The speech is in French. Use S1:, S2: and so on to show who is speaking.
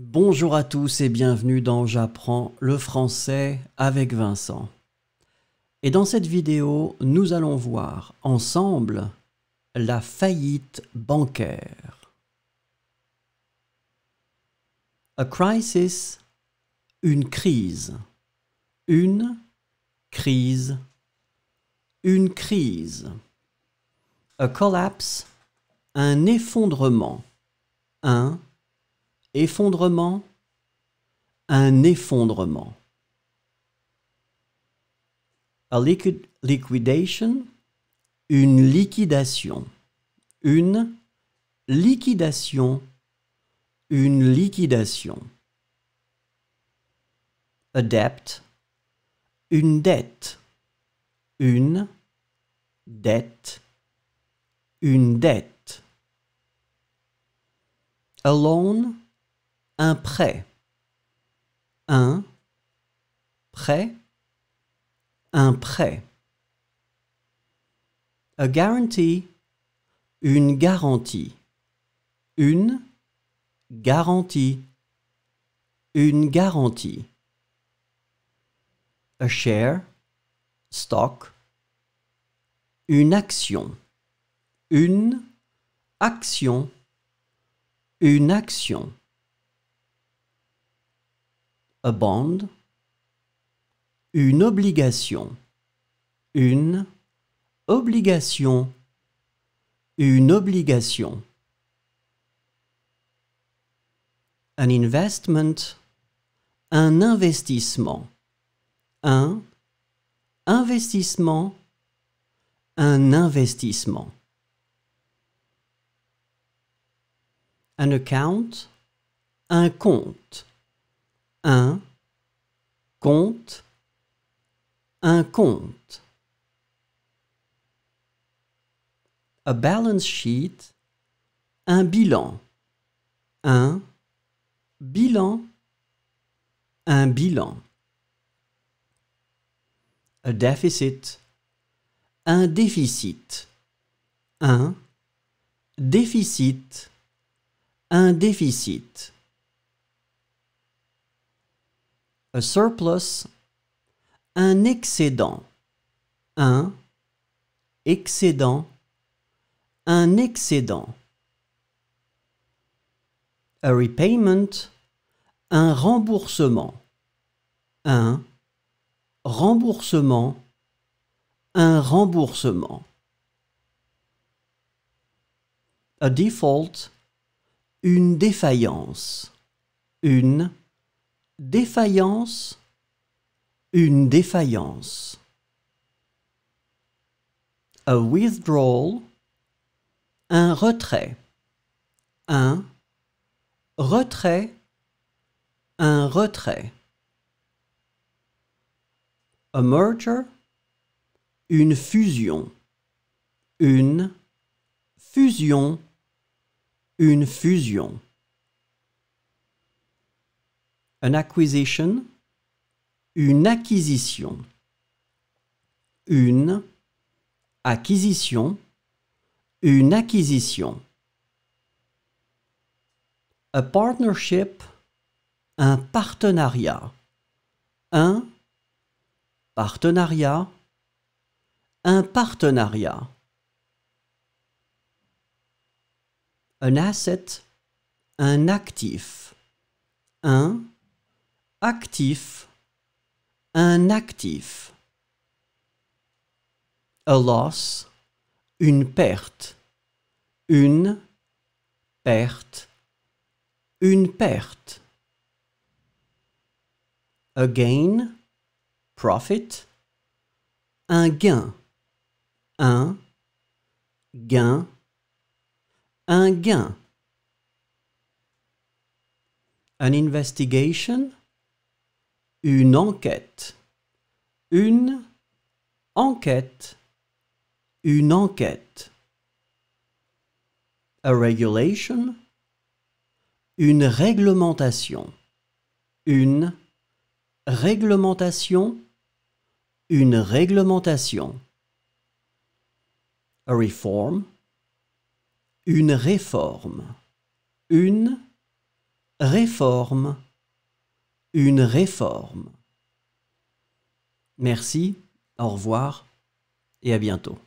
S1: Bonjour à tous et bienvenue dans J'apprends le français avec Vincent. Et dans cette vidéo, nous allons voir ensemble la faillite bancaire. A crisis, une crise. Une crise. Une crise. A collapse, un effondrement. Un effondrement, un effondrement. A liquid, liquidation, une liquidation, une liquidation, une liquidation. A debt, une dette, une dette, une dette. A loan, un prêt. Un prêt. Un prêt. A guarantee. Une garantie. Une garantie. Une garantie. A share. Stock. Une action. Une action. Une action a bond, une obligation, une obligation, une obligation. An investment, un investissement, un investissement, un investissement. An account, un compte un compte un compte a balance sheet un bilan un bilan un bilan a deficit un déficit un déficit un déficit a surplus, un excédent, un excédent, un excédent. A repayment, un remboursement, un remboursement, un remboursement. A default, une défaillance, une défaillance, une défaillance. A withdrawal, un retrait. Un retrait, un retrait. A merger, une fusion. Une fusion, une fusion an acquisition, une acquisition. Une acquisition, une acquisition. A partnership, un partenariat. Un partenariat, un partenariat. Un asset, un actif. Un actif, un actif. A loss, une perte, une perte, une perte. A gain, profit, un gain, un gain, un gain. An investigation, une enquête, une enquête, une enquête. A regulation, une réglementation, une réglementation, une réglementation. A reform, une réforme, une réforme une réforme. Merci, au revoir et à bientôt.